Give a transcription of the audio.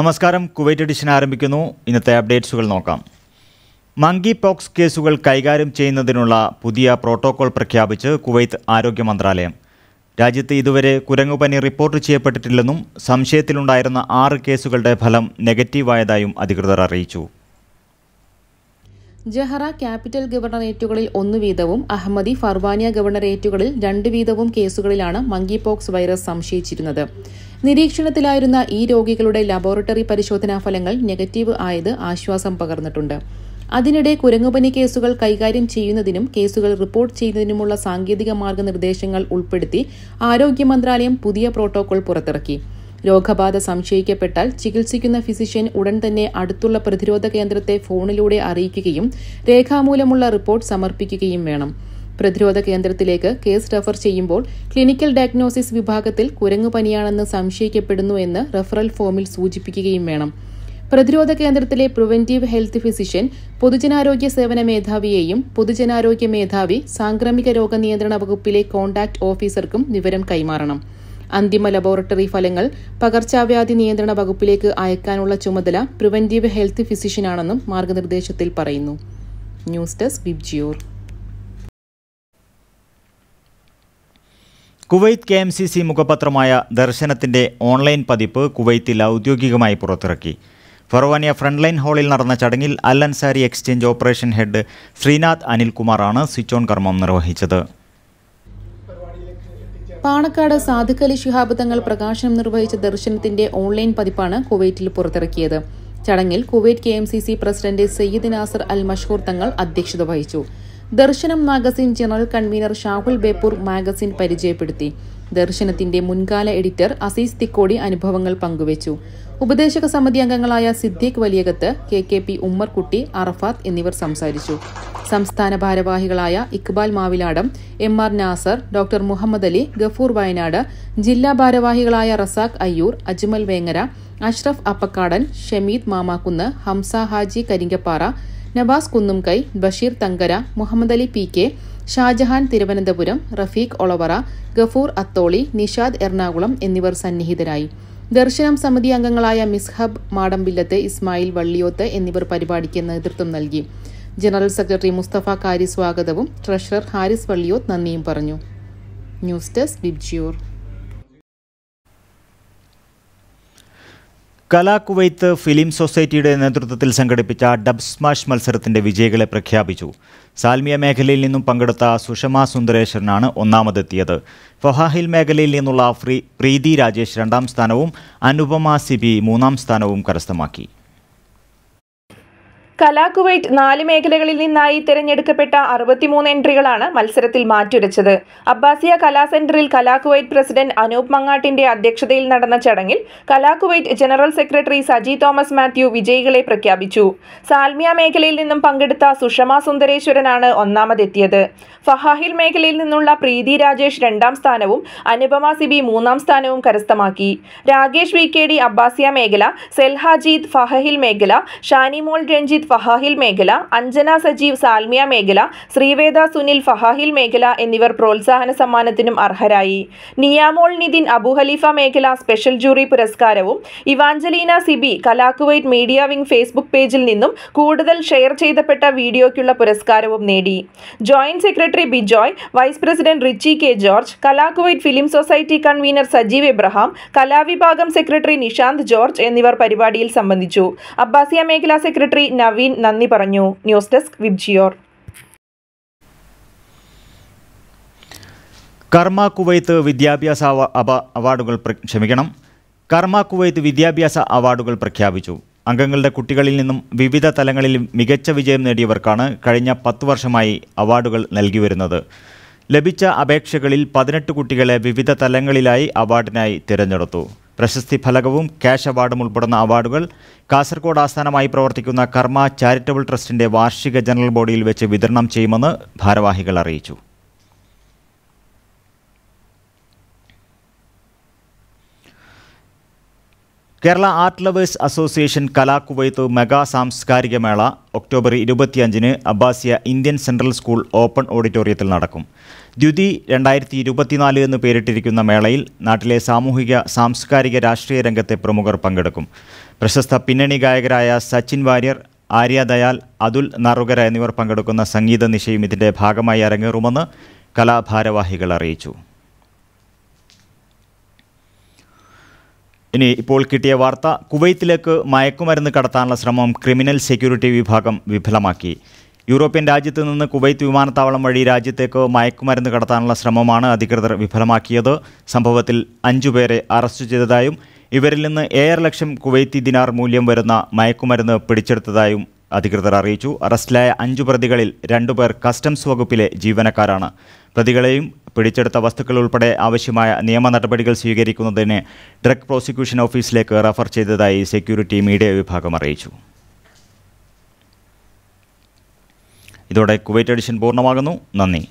നമസ്കാരം Kuwait edition ആരംഭിക്കുന്നു ഇന്നത്തെ അപ്ഡേറ്റ്സുകൾ നോക്കാം മങ്കി പോക്സ് കേസുകൾ കൈകാര്യം ചെയ്യുന്നതിനുള്ള പുതിയ പ്രോട്ടോകോൾ പ്രഖ്യാപിച്ച് കുവൈത്ത് ആരോഗ്യ മന്ത്രാലയം രാജ്യത്ത് ഇതുവരെ കുരങ്ങുപനി റിപ്പോർട്ട് ചെയ്യപ്പെട്ടിട്ടില്ലെന്നും സംശയത്തിലുണ്ടായിരുന്ന ആറ് കേസുകളുടെ ഫലം നെഗറ്റീവായതായും അധികൃതർ അറിയിച്ചു ജഹറ ക്യാപിറ്റൽ ഗവർണറേറ്റുകളിൽ ഒന്ന് വീതവും അഹമ്മദി ഫർവാനിയ ഗവർണറേറ്റുകളിൽ രണ്ട് വീതവും കേസുകളിലാണ് മങ്കി പോക്സ് വൈറസ് സംശയിച്ചിരുന്നത് നിരീക്ഷണത്തിലായിരുന്ന ഈ രോഗികളുടെ ലബോറട്ടറി പരിശോധനാ ഫലങ്ങൾ നെഗറ്റീവ് ആയത് ആശ്വാസം പകർന്നിട്ടുണ്ട് അതിനിടെ കുരങ്ങുപനി കേസുകൾ കൈകാര്യം ചെയ്യുന്നതിനും കേസുകൾ റിപ്പോർട്ട് ചെയ്യുന്നതിനുമുള്ള സാങ്കേതിക മാർഗനിർദ്ദേശങ്ങൾ ഉൾപ്പെടുത്തി ആരോഗ്യ മന്ത്രാലയം പുതിയ പ്രോട്ടോകോൾ പുറത്തിറക്കി രോഗബാധ സംശയിക്കപ്പെട്ടാൽ ചികിത്സിക്കുന്ന ഫിസിഷ്യൻ ഉടൻ തന്നെ അടുത്തുള്ള പ്രതിരോധ കേന്ദ്രത്തെ ഫോണിലൂടെ അറിയിക്കുകയും രേഖാമൂലമുള്ള റിപ്പോർട്ട് സമർപ്പിക്കുകയും വേണം പ്രതിരോധ കേന്ദ്രത്തിലേക്ക് കേസ് റഫർ ചെയ്യുമ്പോൾ ക്ലിനിക്കൽ ഡയഗ്നോസിസ് വിഭാഗത്തിൽ കുരങ്ങുപനിയാണെന്ന് സംശയിക്കപ്പെടുന്നു എന്ന് റഫറൽ ഫോമിൽ സൂചിപ്പിക്കുകയും വേണം പ്രതിരോധ കേന്ദ്രത്തിലെ പ്രിവെന്റീവ് ഹെൽത്ത് ഫിസിഷ്യൻ പൊതുജനാരോഗ്യ സേവന മേധാവിയെയും പൊതുജനാരോഗ്യ മേധാവി സാംക്രമിക രോഗ നിയന്ത്രണ വകുപ്പിലെ കോൺടാക്ട് ഓഫീസർക്കും വിവരം കൈമാറണം അന്തിമ ലബോറട്ടറി ഫലങ്ങൾ പകർച്ചവ്യാധി നിയന്ത്രണ വകുപ്പിലേക്ക് അയക്കാനുള്ള ചുമതല പ്രിവന്റീവ് ഹെൽത്ത് ഫിസിഷ്യനാണെന്നും മാർഗനിർദ്ദേശത്തിൽ പറയുന്നു news desk Vibgyor Kuwait K M C C മുഖപത്രമായ ദർശനത്തിൻ്റെ ഓൺലൈൻ പതിപ്പ് കുവൈത്തിൽ ഔദ്യോഗികമായി പുറത്തിറക്കി ഫറോവാനിയ ഫ്രണ്ട്ലൈൻ ഹാളിൽ നടന്ന ചടങ്ങിൽ Al Ansari exchange operation head Sreenath അനിൽകുമാറാണ് സ്വിച്ച് ഓൺ കർമ്മം നിർവഹിച്ചത് പാണക്കാട് സാധുക്കലി ശിഹാബ് തങ്ങൾ പ്രകാശനം നിർവഹിച്ച ദർശനത്തിന്റെ ഓൺലൈൻ പതിപ്പാണ് കുവൈറ്റിൽ പുറത്തിറക്കിയത് ചടങ്ങിൽ Kuwait K M C C president Sayyid Nasar Al Mashoor Thangal അധ്യക്ഷത വഹിച്ചു Darshanam magazine general convener Shahul Beypore magazine പരിചയപ്പെടുത്തി ദർശനത്തിന്റെ മുൻകാല എഡിറ്റർ അസീസ് തിക്കോടി അനുഭവങ്ങൾ പങ്കുവച്ചു ഉപദേശക സമിതി അംഗങ്ങളായ Siddique Valiyakath K K P Ummerkutty Arafath എന്നിവർ സംസാരിച്ചു സംസ്ഥാന ഭാരവാഹികളായ Iqbal Maviladam M R Nasar doctor Muhammad Ali Gafoor Wayanad ജില്ലാ ഭാരവാഹികളായ റസാഖ് അയ്യൂർ അജ്മൽ വേങ്ങര അഷ്റഫ് അപ്പക്കാടൻ ഷമീദ് മാമാക്കുന്ന് ഹംസ ഹാജി കരിങ്കപ്പാറ നവാസ് കുന്നുംകൈ ബഷീർ തങ്കര മുഹമ്മദ് അലി പി കെ ഷാജഹാൻ തിരുവനന്തപുരം റഫീഖ് ഒളവറ ഗഫൂർ അത്തോളി നിഷാദ് എറണാകുളം എന്നിവർ സന്നിഹിതരായി ദർശനം സമിതി അംഗങ്ങളായ മിസ്ഹബ് മാടമ്പില്ലത്ത് ഇസ്മായിൽ വള്ളിയോത്ത് എന്നിവർ പരിപാടിക്ക് നേതൃത്വം നൽകി ജനറൽ സെക്രട്ടറി മുസ്തഫ കാരി സ്വാഗതവും ട്രഷറർ ഹാരിസ് വള്ളിയോത് നന്ദിയും പറഞ്ഞു news desk Vibgyor Kala Kuwait film സൊസൈറ്റിയുടെ നേതൃത്വത്തിൽ സംഘടിപ്പിച്ച ഡബ് സ്മാഷ് മത്സരത്തിന്റെ വിജയികളെ പ്രഖ്യാപിച്ചു സാൽമിയ മേഖലയിൽ നിന്നും പങ്കെടുത്ത സുഷമ സുന്ദരേശ്വരനാണ് ഒന്നാമതെത്തിയത് ഫൊഹാഹിൽ മേഖലയിൽ നിന്നുള്ള പ്രീതി രാജേഷ് രണ്ടാം സ്ഥാനവും അനുപമ സിബി മൂന്നാം സ്ഥാനവും കരസ്ഥമാക്കി കലാകുവൈറ്റ് നാല് മേഖലകളിൽ നിന്നായി തിരഞ്ഞെടുക്കപ്പെട്ട അറുപത്തിമൂന്ന് എൻട്രികളാണ് മത്സരത്തിൽ മാറ്റുരച്ചത് അബ്ബാസിയ കലാ സെന്ററിൽ കലാകുവൈറ്റ് പ്രസിഡന്റ് അനൂപ് മങ്ങാട്ടിന്റെ അധ്യക്ഷതയിൽ നടന്ന ചടങ്ങിൽ കലാകുവൈറ്റ് ജനറൽ സെക്രട്ടറി സജി തോമസ് മാത്യു വിജയികളെ പ്രഖ്യാപിച്ചു സാൽമിയ മേഖലയിൽ നിന്നും പങ്കെടുത്ത സുഷമ സുന്ദരേശ്വരനാണ് ഒന്നാമതെത്തിയത് ഫഹാഹിൽ മേഖലയിൽ നിന്നുള്ള പ്രീതി രാജേഷ് രണ്ടാം സ്ഥാനവും അനുപമ സിബി മൂന്നാം സ്ഥാനവും കരസ്ഥമാക്കി Rakesh V K D Abbasiya മേഖല സെൽഹാജീത് ഫഹഹിൽ മേഖല ഷാനിമോൾ രഞ്ജിത്ത് ഫഹാഹിൽ മേഖല അഞ്ജന സജീവ് സാൽമിയ മേഖല ശ്രീവേദ സുനിൽ ഫഹാഹിൽ മേഖല എന്നിവർ പ്രോത്സാഹന സമ്മാനത്തിനും അർഹരായി നിയാമോൾ നിതിൻ അബു ഹലീഫ മേഖല സ്പെഷ്യൽ ജൂറി പുരസ്കാരവും Evangelina Sibi Kala Kuwait media wing Facebook പേജിൽ നിന്നും കൂടുതൽ ഷെയർ ചെയ്തപ്പെട്ട വീഡിയോയ്ക്കുള്ള പുരസ്കാരവും നേടി joint secretary Bijoy vice president Richie K George Kala Kuwait film society convener Sajeev Abraham കലാവിഭാഗം സെക്രട്ടറി നിഷാന്ത് ജോർജ് എന്നിവർ പരിപാടിയിൽ സംബന്ധിച്ചു അബ്ബാസിയ മേഖലാ സെക്രട്ടറി നവീൻ നവീൻ നന്ദി പറഞ്ഞു news desk Vibgyor Karma Kuwait വിദ്യാഭ്യാസ അവാർഡുകൾ ക്ഷമിക്കണം കർമ്മ കുവൈത്ത് വിദ്യാഭ്യാസ അവാർഡുകൾ പ്രഖ്യാപിച്ചു അംഗങ്ങളുടെ കുട്ടികളിൽ നിന്നും വിവിധ തലങ്ങളിൽ മികച്ച വിജയം നേടിയവർക്കാണ് കഴിഞ്ഞ പത്ത് വർഷമായി അവാർഡുകൾ നൽകി വരുന്നത് ലഭിച്ച അപേക്ഷകളിൽ പതിനെട്ട് കുട്ടികളെ വിവിധ തലങ്ങളിലായി അവാർഡിനായി തിരഞ്ഞെടുത്തു പ്രശസ്തി ഫലകവും ക്യാഷ് അവാർഡും ഉൾപ്പെടുന്ന അവാർഡുകൾ കാസർഗോഡ് ആസ്ഥാനമായി പ്രവർത്തിക്കുന്ന കർമ്മ ചാരിറ്റബിൾ ട്രസ്റ്റിന്റെ വാർഷിക ജനറൽ ബോഡിയിൽ വെച്ച് വിതരണം ചെയ്യുമെന്ന് ഭാരവാഹികൾ അറിയിച്ചു Kerala art lovers association Kala Kuwait mega സാംസ്കാരിക മേള ഒക്ടോബർ ഇരുപത്തിയഞ്ചിന് Abbasiya Indian central school open ഓഡിറ്റോറിയത്തിൽ നടക്കും ദ്യുതി രണ്ടായിരത്തി ഇരുപത്തിനാല് എന്ന് പേരിട്ടിരിക്കുന്ന മേളയിൽ നാട്ടിലെ സാമൂഹിക സാംസ്കാരിക രാഷ്ട്രീയ രംഗത്തെ പ്രമുഖർ പങ്കെടുക്കും പ്രശസ്ത പിന്നണി ഗായകരായ സച്ചിൻ വാര്യർ ആര്യ ദയാൽ അതുൽ നറുകര എന്നിവർ പങ്കെടുക്കുന്ന സംഗീത നിശയും ഇതിൻ്റെ ഭാഗമായി അരങ്ങേറുമെന്ന് കലാഭാരവാഹികൾ അറിയിച്ചു ഇനി ഇപ്പോൾ കിട്ടിയ വാർത്ത കുവൈത്തിലേക്ക് മയക്കുമരുന്ന് കടത്താനുള്ള ശ്രമം ക്രിമിനൽ സെക്യൂരിറ്റി വിഭാഗം വിഫലമാക്കി യൂറോപ്യൻ രാജ്യത്ത് നിന്ന് കുവൈത്ത് വിമാനത്താവളം വഴി രാജ്യത്തേക്ക് മയക്കുമരുന്ന് കടത്താനുള്ള ശ്രമമാണ് അധികൃതർ വിഫലമാക്കിയത് സംഭവത്തിൽ അഞ്ചുപേരെ അറസ്റ്റ് ചെയ്തതായും ഇവരിൽ നിന്ന് ഏഴര ലക്ഷം കുവൈത്തി ദിനാർ മൂല്യം വരുന്ന മയക്കുമരുന്ന് പിടിച്ചെടുത്തതായും അധികൃതർ അറിയിച്ചു അറസ്റ്റിലായ അഞ്ചു പ്രതികളിൽ രണ്ടുപേർ കസ്റ്റംസ് വകുപ്പിലെ ജീവനക്കാരാണ് പ്രതികളെയും പിടിച്ചെടുത്ത വസ്തുക്കൾ ഉൾപ്പെടെ ആവശ്യമായ നിയമ നടപടികൾ സ്വീകരിക്കുന്നതിന് ഡ്രഗ് പ്രോസിക്യൂഷൻ ഓഫീസിലേക്ക് റഫർ ചെയ്തതായി സെക്യൂരിറ്റി മീഡിയ വിഭാഗം അറിയിച്ചു ഇതോടെ കുവൈറ്റ് എഡിഷൻ പൂർണ്ണമാകുന്നു നന്ദി